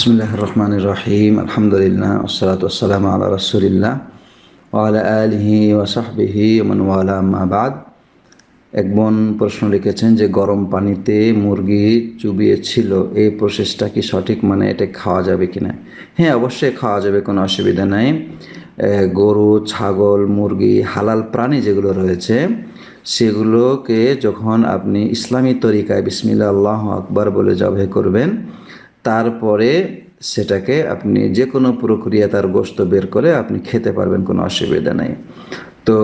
বিসমুল্লাহ রহমান রহিম আলহামদুলিল্লাহ ওসলাত ওসালাম আল্লাহ রসুলিল্লাহ ওয়ালা আলহি ওসাহবিহি ওমন মাবাদ এক বোন প্রশ্ন লিখেছেন যে গরম পানিতে মুরগি চুবিয়েছিল এই প্রসেসটা কি সঠিক মানে এটা খাওয়া যাবে কি না হ্যাঁ অবশ্যই খাওয়া যাবে কোনো অসুবিধা নাই গরু ছাগল মুরগি হালাল প্রাণী যেগুলো রয়েছে সেগুলোকে যখন আপনি ইসলামী তরিকায় বিসমিল্লা আল্লাহ আকবর বলে জবে করবেন তারপরে সেটাকে আপনি যে কোনো প্রক্রিয়া তার গোস্ত বের করে আপনি খেতে পারবেন কোনো অসুবিধা নেই তো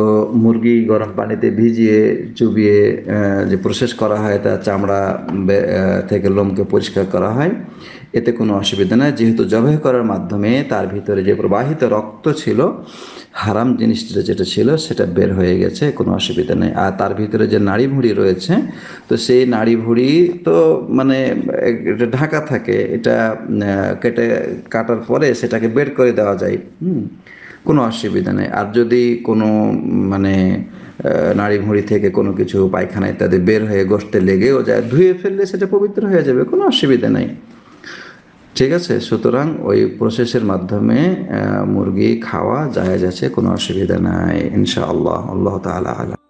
মুরগি গরম পানিতে ভিজিয়ে চুবিয়ে যে প্রসেস করা হয় তা চামড়া থেকে লোমকে পরিষ্কার করা হয় এতে কোনো অসুবিধা নেই যেহেতু জবাই করার মাধ্যমে তার ভিতরে যে প্রবাহিত রক্ত ছিল হারাম জিনিসটা যেটা ছিল সেটা বের হয়ে গেছে কোনো অসুবিধা নেই আর তার ভিতরে যে নাড়ি ভুঁড়ি রয়েছে তো সেই নাড়ি ভুঁড়ি তো মানে এটা ঢাকা থাকে এটা কেটে কাটার পরে সেটাকে বের করে দেওয়া যায় হুম কোনো অসুবিধা নেই আর যদি কোনো মানে নারী ভুঁড়ি থেকে কোনো কিছু পায়খানা ইত্যাদি বের হয়ে গোষ্ঠে লেগেও যায় ধুয়ে ফেললে সেটা পবিত্র হয়ে যাবে কোনো অসুবিধা নেই ঠিক আছে সুতরাং ওই প্রসেসের মাধ্যমে মুরগি খাওয়া যায় যাচ্ছে কোনো অসুবিধা নাই ইনশাআল্লাহ আল্লাহ তালা আলা